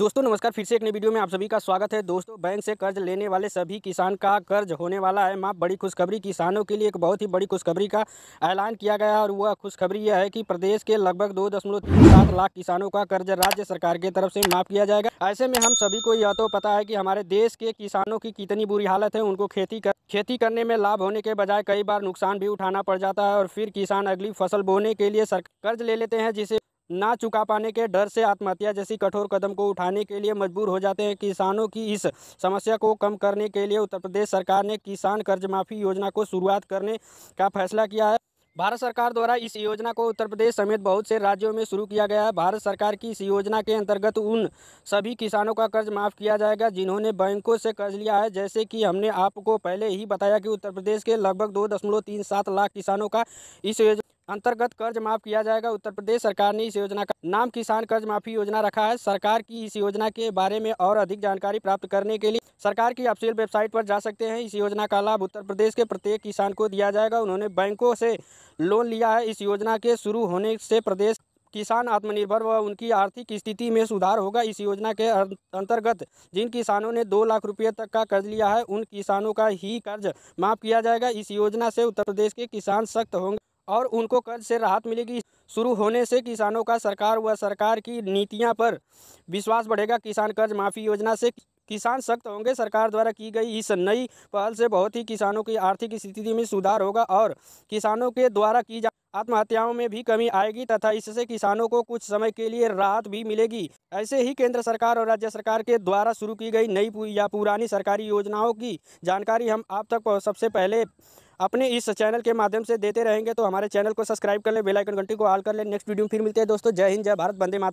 दोस्तों नमस्कार फिर से एक नई वीडियो में आप सभी का स्वागत है दोस्तों बैंक से कर्ज लेने वाले सभी किसान का कर्ज होने वाला है माँ बड़ी खुशखबरी किसानों के लिए एक बहुत ही बड़ी खुशखबरी का ऐलान किया गया और वह खुशखबरी यह है कि प्रदेश के लगभग दो दशमलव तीन सात लाख किसानों का कर्ज राज्य सरकार की तरफ से माफ किया जाएगा ऐसे में हम सभी को यह तो पता है की हमारे देश के किसानों की कितनी बुरी हालत है उनको खेती कर खेती करने में लाभ होने के बजाय कई बार नुकसान भी उठाना पड़ जाता है और फिर किसान अगली फसल बोने के लिए कर्ज ले लेते हैं जिसे ना चुका पाने के डर से आत्महत्या जैसी कठोर कदम को उठाने के लिए मजबूर हो जाते हैं किसानों की इस समस्या को कम करने के लिए उत्तर प्रदेश सरकार ने किसान कर्ज माफी योजना को शुरुआत करने का फैसला किया है भारत सरकार द्वारा इस योजना को उत्तर प्रदेश समेत बहुत से राज्यों में शुरू किया गया है भारत सरकार की इस योजना के अंतर्गत उन सभी किसानों का कर्ज माफ़ किया जाएगा जिन्होंने बैंकों से कर्ज लिया है जैसे कि हमने आपको पहले ही बताया कि उत्तर प्रदेश के लगभग दो दशमलव तीन सात लाख किसानों का इस अंतर्गत कर्ज माफ किया जाएगा उत्तर प्रदेश सरकार ने इस योजना का नाम किसान कर्ज माफी योजना रखा है सरकार की इस योजना के बारे में और अधिक जानकारी प्राप्त करने के लिए सरकार की ऑफिशियल वेबसाइट पर जा सकते हैं इस योजना का लाभ उत्तर प्रदेश के प्रत्येक किसान को दिया जाएगा उन्होंने बैंकों से लोन लिया है इस योजना के शुरू होने से प्रदेश किसान आत्मनिर्भर व उनकी आर्थिक स्थिति में सुधार होगा इस योजना के अं-, अंतर्गत जिन किसानों ने दो लाख रुपये तक का कर्ज लिया है उन किसानों का ही कर्ज माफ किया जाएगा इस योजना से उत्तर प्रदेश के किसान सख्त होंगे और उनको कर्ज से राहत मिलेगी शुरू होने से किसानों का सरकार व सरकार की नीतियां पर विश्वास बढ़ेगा किसान कर्ज माफ़ी योजना से किसान सख्त होंगे सरकार द्वारा की गई इस नई पहल से बहुत ही किसानों की आर्थिक स्थिति में सुधार होगा और किसानों के द्वारा की जा आत्महत्याओं में भी कमी आएगी तथा इससे किसानों को कुछ समय के लिए राहत भी मिलेगी ऐसे ही केंद्र सरकार और राज्य सरकार के द्वारा शुरू की गई नई या पुरानी सरकारी योजनाओं की जानकारी हम आप तक सबसे पहले अपने इस चैनल के माध्यम से देते रहेंगे तो हमारे चैनल को सब्सक्राइब कर लें बेलाइकन घंटी को ऑल कर लें नेक्स्ट वीडियो में फिर मिलते हैं दोस्तों जय हिंद जय भारत बंदे माता